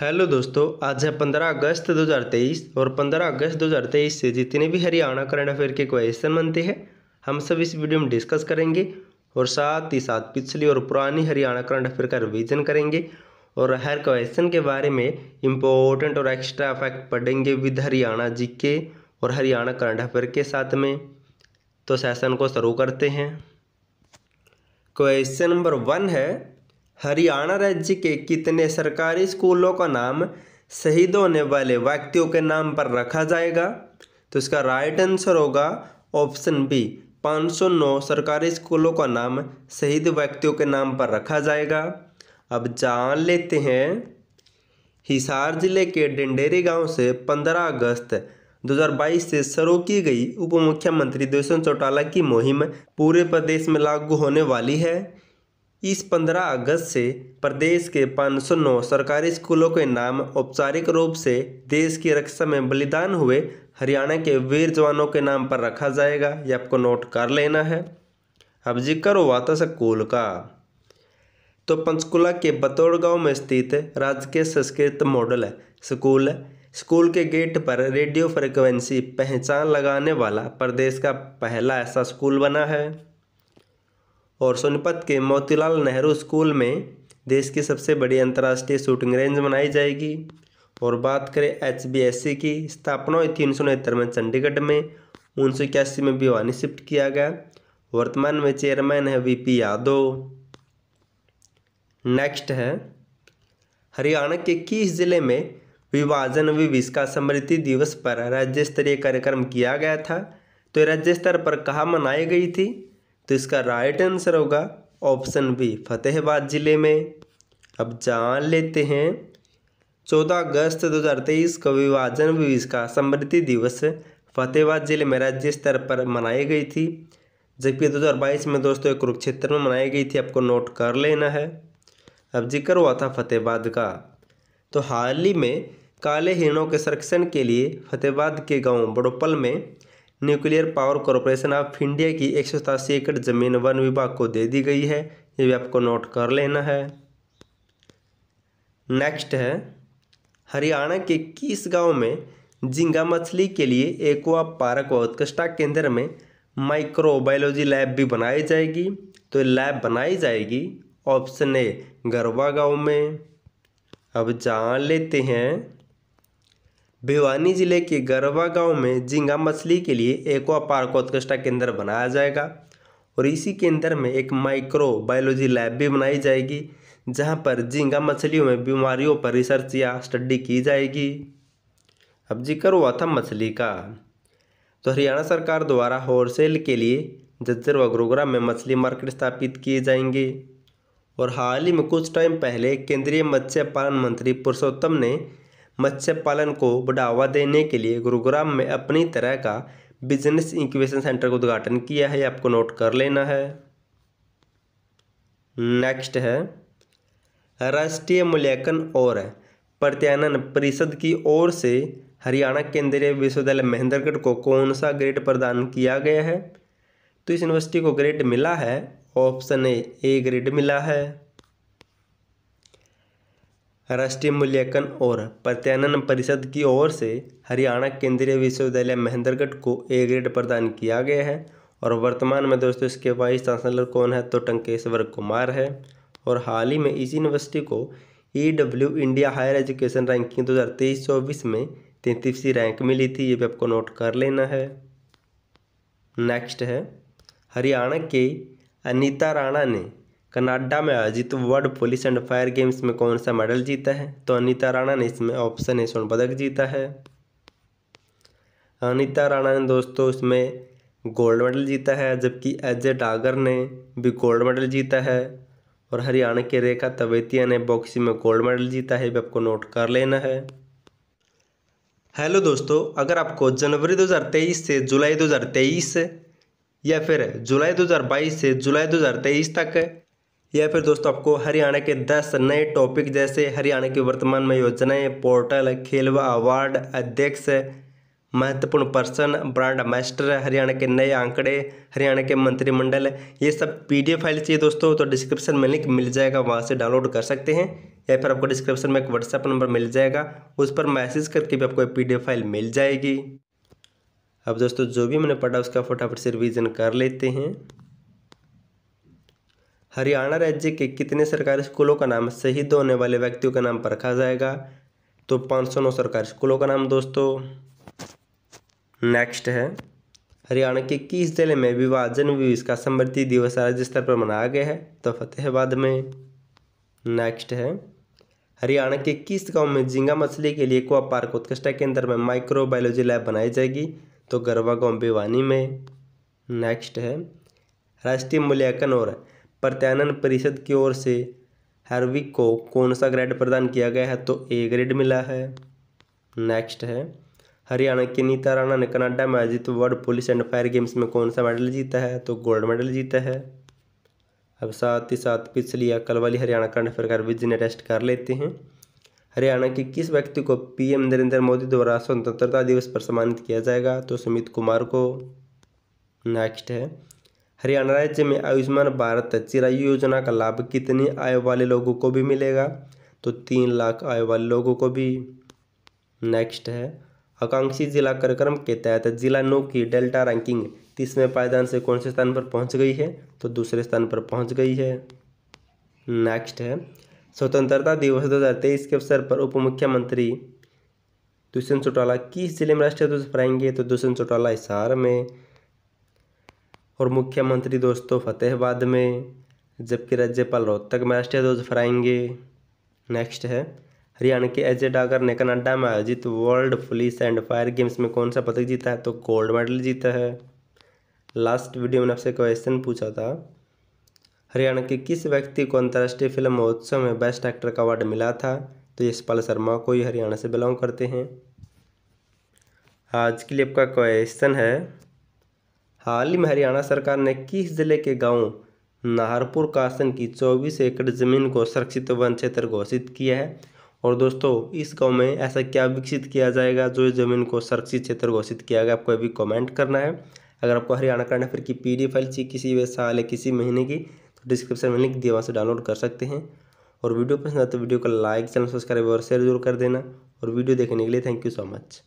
hello दोस्तों आज है 15 अगस्त 2023 और 15 अगस्त 2023 से जितने भी हरियाणा करंट अफेयर के क्वेश्चन बनते हैं हम सब इस वीडियो में डिस्कस करेंगे और साथ ही साथ पिछली और पुरानी हरियाणा करंट अफेयर का रिवीजन करेंगे और हर क्वेश्चन के बारे में इम्पोर्टेंट और एक्स्ट्रा इफेक्ट पढ़ेंगे विद हरियाणा जी के और हरियाणा करंट अफेयर के साथ में तो सेशन को शुरू करते हैं क्वेश्चन नंबर वन है हरियाणा राज्य के कितने सरकारी स्कूलों का नाम शहीद होने वाले व्यक्तियों के नाम पर रखा जाएगा तो इसका राइट आंसर होगा ऑप्शन बी 509 सरकारी स्कूलों का नाम शहीद व्यक्तियों के नाम पर रखा जाएगा अब जान लेते हैं हिसार जिले के डिंडेरी गांव से 15 अगस्त 2022 से शुरू की गई उप मुख्यमंत्री दुष्यंत चौटाला की मुहिम पूरे प्रदेश में लागू होने वाली है इस 15 अगस्त से प्रदेश के 509 सरकारी स्कूलों के नाम औपचारिक रूप से देश की रक्षा में बलिदान हुए हरियाणा के वीर जवानों के नाम पर रखा जाएगा ये आपको नोट कर लेना है अब जिक्र हुआ था स्कूल का तो पंचकुला के बतौड़ गांव में स्थित राजकीय संस्कृत मॉडल स्कूल स्कूल के गेट पर रेडियो फ्रिक्वेंसी पहचान लगाने वाला प्रदेश का पहला ऐसा स्कूल बना है और सोनीपत के मोतीलाल नेहरू स्कूल में देश की सबसे बड़ी अंतर्राष्ट्रीय शूटिंग रेंज बनाई जाएगी और बात करें एच की स्थापना हुई थी उन्नीस में चंडीगढ़ में उन्नीस सौ इक्यासी में भिवानी शिफ्ट किया गया वर्तमान में चेयरमैन है वीपी यादव नेक्स्ट है हरियाणा के किस जिले में विभाजन विभिषका स्मृति दिवस पर राज्य स्तरीय कार्यक्रम किया गया था तो राज्य स्तर पर कहाँ मनाई गई थी तो इसका राइट आंसर होगा ऑप्शन बी फतेहबाद ज़िले में अब जान लेते हैं चौदह अगस्त दो हज़ार तेईस को विभाजन विविध का समृद्धि दिवस फतेहबाद ज़िले में राज्य स्तर पर मनाई गई थी जबकि दो हज़ार बाईस में दोस्तों एक कुरुक्षेत्र में मनाई गई थी आपको नोट कर लेना है अब जिक्र हुआ था फतेहबाद का तो हाल ही में काले हिरणों के संरक्षण के लिए फतेहबाद के गांव बड़ोपल में nuclear power corporation of India की एक एकड़ जमीन वन विभाग को दे दी गई है ये भी आपको नोट कर लेना है नेक्स्ट है हरियाणा के किस गांव में झिंगा मछली के लिए एक्वा पार्क व उत्कृष्टा केंद्र में माइक्रोबायोलॉजी लैब भी बनाई जाएगी तो लैब बनाई जाएगी ऑप्शन ए गरवा गांव में अब जान लेते हैं भिवानी जिले के गरवा गांव में झींगा मछली के लिए एक्वा पार्क उत्कृष्टा केंद्र बनाया जाएगा और इसी केंद्र में एक माइक्रो बायोलॉजी लैब भी बनाई जाएगी जहां पर झींगा मछलियों में बीमारियों पर रिसर्च या स्टडी की जाएगी अब जिक्र हुआ था मछली का तो हरियाणा सरकार द्वारा होलसेल के लिए जज्जर व गुरुग्राम में मछली मार्केट स्थापित किए जाएंगे और हाल ही में कुछ टाइम पहले केंद्रीय मत्स्य पालन मंत्री पुरुषोत्तम ने मत्स्य पालन को बढ़ावा देने के लिए गुरुग्राम में अपनी तरह का बिजनेस इंक्यूबेशन सेंटर का उद्घाटन किया है आपको नोट कर लेना है नेक्स्ट है राष्ट्रीय मूल्यांकन और प्रत्यानन परिषद की ओर से हरियाणा केंद्रीय विश्वविद्यालय महेंद्रगढ़ को कौन सा ग्रेड प्रदान किया गया है तो इस यूनिवर्सिटी को ग्रेड मिला है ऑप्शन ए ए ग्रेड मिला है राष्ट्रीय मूल्यांकन और प्रत्यानयन परिषद की ओर से हरियाणा केंद्रीय विश्वविद्यालय महेंद्रगढ़ को ए ग्रेड प्रदान किया गया है और वर्तमान में दोस्तों इसके वाइस चांसलर कौन है तो टंकेश्वर कुमार है और हाल ही में इस यूनिवर्सिटी को E W India higher education ranking दो हज़ार तेईस चौबीस में तैंतीसवीं रैंक मिली थी ये भी आपको नोट कर लेना है नेक्स्ट है हरियाणा के अनीता राणा ने कनाडा में आयोजित world police and fire games में कौन सा मेडल जीता है तो अनिता राणा ने इसमें ऑप्शन ए स्वर्ण पदक जीता है अनिता राणा ने दोस्तों इसमें गोल्ड मेडल जीता है जबकि अजय डागर ने भी गोल्ड मेडल जीता है और हरियाणा के रेखा तवेतिया ने बॉक्सिंग में गोल्ड मेडल जीता है भी आपको नोट कर लेना है हेलो दोस्तों अगर आपको जनवरी 2023 से जुलाई 2023 या फिर जुलाई 2022 से जुलाई 2023 तक या फिर दोस्तों आपको हरियाणा के दस नए टॉपिक जैसे हरियाणा की वर्तमान में योजनाएं पोर्टल खेल व अवार्ड अध्यक्ष महत्वपूर्ण पर्सन ब्रांड मास्टर हरियाणा के नए आंकड़े हरियाणा के मंत्रिमंडल ये सब पीडीएफ फाइल चाहिए दोस्तों तो डिस्क्रिप्शन में लिंक मिल जाएगा वहाँ से डाउनलोड कर सकते हैं या फिर आपको डिस्क्रिप्शन में एक व्हाट्सएप नंबर मिल जाएगा उस पर मैसेज करके भी आपको एक पी फाइल मिल जाएगी अब दोस्तों जो भी मैंने पढ़ा उसका फटाफट से रिविज़न कर लेते हैं हरियाणा राज्य के कितने सरकारी स्कूलों का नाम शहीद होने वाले व्यक्तियों के नाम पर रखा जाएगा तो पाँच सौ नौ सरकारी स्कूलों का नाम दोस्तों नेक्स्ट है हरियाणा के किस जिले में विभाजन विवश का समृद्धि दिवस राज्य स्तर पर मनाया गया है तो फतेहाबाद में नेक्स्ट है हरियाणा के किस गांव में झींगा मछली के लिए कुआ पार्क उत्कृष्टा केंद्र में माइक्रोबायोलॉजी लैब बनाई जाएगी तो गरवा गांव भिवानी में नेक्स्ट है राष्ट्रीय मूल्यांकन और प्रत्यानन परिषद की ओर से हार्विक को कौन सा ग्रेड प्रदान किया गया है तो ए ग्रेड मिला है नेक्स्ट है हरियाणा की नीता राणा ने कनाडा में आयोजित world police and fire games में कौन सा मेडल जीता है तो गोल्ड मेडल जीता है अब साथ ही साथ पिछली या कल वाली हरियाणा करंट अफेयर का रिविजन टेस्ट कर लेते हैं हरियाणा के किस व्यक्ति को पीएम नरेंद्र मोदी द्वारा स्वतंत्रता दिवस पर सम्मानित किया जाएगा तो सुमित कुमार को नेक्स्ट है हरियाणा राज्य में आयुष्मान भारत चिरायु योजना का लाभ कितने आय वाले लोगों को भी मिलेगा तो तीन लाख आय वाले लोगों को भी नेक्स्ट है आकांक्षी जिला कार्यक्रम के तहत जिला नौ की डेल्टा रैंकिंग तीसवें पायदान से कौन से स्थान पर पहुंच गई है तो दूसरे स्थान पर पहुंच गई है नेक्स्ट है स्वतंत्रता दिवस तेईस के अवसर पर उप मुख्यमंत्री दुष्यंत चौटाला किस जिले में राष्ट्रीय ध्वज फहराएंगे तो दुष्यंत चौटाला हिसार में और मुख्यमंत्री दोस्तों फतेहबाद में जबकि राज्यपाल रोहतक में राष्ट्रीय ध्वज फहराएंगे नेक्स्ट है हरियाणा के अजय डागर ने कनाडा में आयोजित world police and fire games में कौन सा पदक जीता है तो गोल्ड मेडल जीता है लास्ट वीडियो में आपसे क्वेश्चन पूछा था हरियाणा के किस व्यक्ति को अंतर्राष्ट्रीय फिल्म महोत्सव में बेस्ट एक्टर का अवार्ड मिला था तो यशपाल शर्मा को ही हरियाणा से बिलोंग करते हैं आज के लिए आपका क्वेश्चन है हाल ही में हरियाणा सरकार ने किस जिले के गांव नाहरपुर कासन की 24 एकड़ ज़मीन को संरक्षित वन क्षेत्र घोषित किया है और दोस्तों इस गांव में ऐसा क्या विकसित किया जाएगा जो इस ज़मीन को संरक्षित क्षेत्र घोषित किया गया आपको अभी कमेंट करना है अगर आपको हरियाणा करना फिर की पी फाइल चाहिए किसी भी साल या किसी महीने की तो डिस्क्रिप्शन में लिंक दिया वहाँ से डाउनलोड कर सकते हैं और वीडियो पसंद आता तो वीडियो को लाइक चैनल सब्सक्राइब और शेयर जरूर कर देना और वीडियो देखने के लिए थैंक यू सो मच